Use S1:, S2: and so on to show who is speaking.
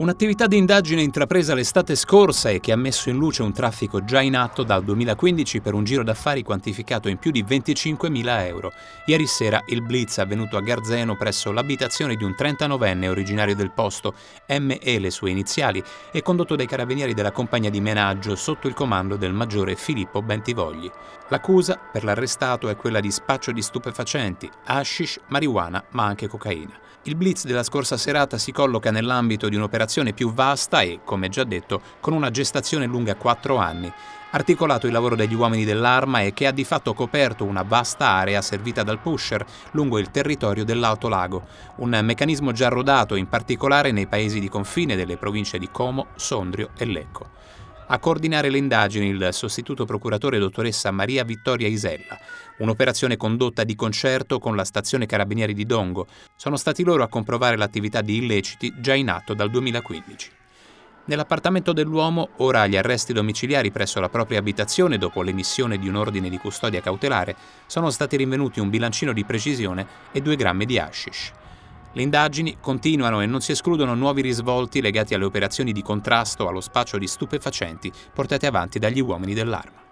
S1: Un'attività di indagine intrapresa l'estate scorsa e che ha messo in luce un traffico già in atto dal 2015 per un giro d'affari quantificato in più di 25.000 euro. Ieri sera il blitz è avvenuto a Garzeno presso l'abitazione di un 39enne originario del posto, ME le sue iniziali, e condotto dai carabinieri della compagnia di menaggio sotto il comando del maggiore Filippo Bentivogli. L'accusa per l'arrestato è quella di spaccio di stupefacenti, hashish, marijuana ma anche cocaina. Il blitz della scorsa serata si colloca nell'ambito di un'operazione programmazione più vasta e, come già detto, con una gestazione lunga 4 anni, articolato il lavoro degli uomini dell'arma e che ha di fatto coperto una vasta area servita dal pusher lungo il territorio dell'Alto Lago, un meccanismo già rodato in particolare nei paesi di confine delle province di Como, Sondrio e Lecco. A coordinare le indagini il sostituto procuratore dottoressa Maria Vittoria Isella, un'operazione condotta di concerto con la stazione carabinieri di Dongo. Sono stati loro a comprovare l'attività di illeciti già in atto dal 2015. Nell'appartamento dell'uomo, ora agli arresti domiciliari presso la propria abitazione dopo l'emissione di un ordine di custodia cautelare, sono stati rinvenuti un bilancino di precisione e due grammi di hashish. Le indagini continuano e non si escludono nuovi risvolti legati alle operazioni di contrasto allo spaccio di stupefacenti portate avanti dagli uomini dell'arma.